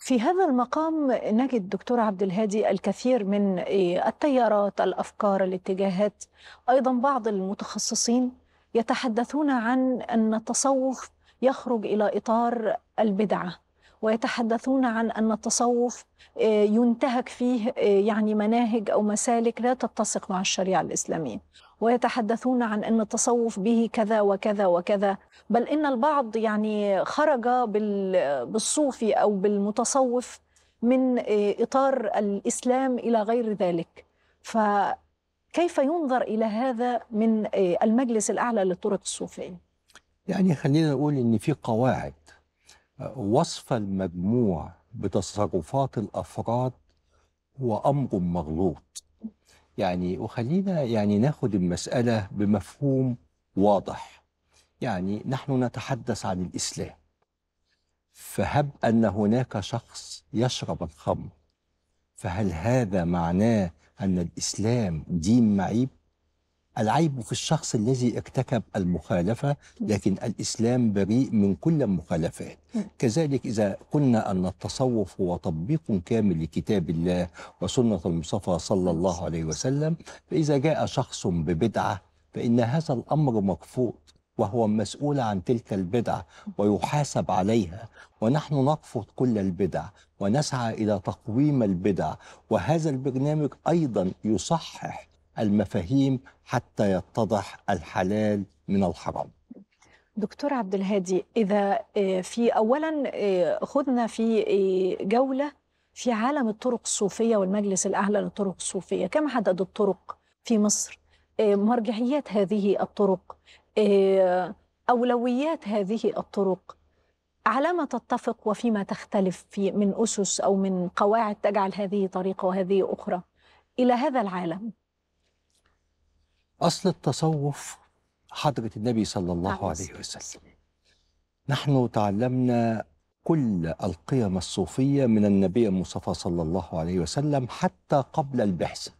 في هذا المقام نجد دكتور عبد الهادي الكثير من إيه، التيارات الافكار الاتجاهات ايضا بعض المتخصصين يتحدثون عن ان التصوف يخرج الى اطار البدعه ويتحدثون عن أن التصوف آه، ينتهك فيه آه، يعني مناهج أو مسالك لا تتسق مع الشريعة الإسلامية ويتحدثون عن أن التصوف به كذا وكذا وكذا بل إن البعض يعني خرج بالصوفي أو بالمتصوف من آه، إطار الإسلام إلى غير ذلك فكيف ينظر إلى هذا من المجلس الأعلى للطرق الصوفية؟ يعني خلينا نقول إن في قواعد وصف المجموع بتصرفات الافراد هو امر مغلوط يعني وخلينا يعني ناخد المساله بمفهوم واضح يعني نحن نتحدث عن الاسلام فهب ان هناك شخص يشرب الخمر فهل هذا معناه ان الاسلام دين معيب العيب في الشخص الذي ارتكب المخالفة لكن الإسلام بريء من كل المخالفات كذلك إذا قلنا أن التصوف هو تطبيق كامل لكتاب الله وسنة المصطفى صلى الله عليه وسلم فإذا جاء شخص ببدعة فإن هذا الأمر مرفوض وهو مسؤول عن تلك البدعة ويحاسب عليها ونحن نرفض كل البدع ونسعى إلى تقويم البدع وهذا البرنامج أيضا يصحح المفاهيم حتى يتضح الحلال من الحرام دكتور عبد الهادي اذا آه، في اولا آه، خدنا في آه، جوله في عالم الطرق الصوفيه والمجلس الاعلى للطرق الصوفيه كم عدد الطرق في مصر مرجعيات هذه الطرق اولويات هذه الطرق على ما تتفق وفيما تختلف في من اسس او من قواعد تجعل هذه طريقه وهذه اخرى الى هذا العالم أصل التصوف حضرة النبي صلى الله عليه وسلم نحن تعلمنا كل القيم الصوفية من النبي المصطفى صلى الله عليه وسلم حتى قبل البعثة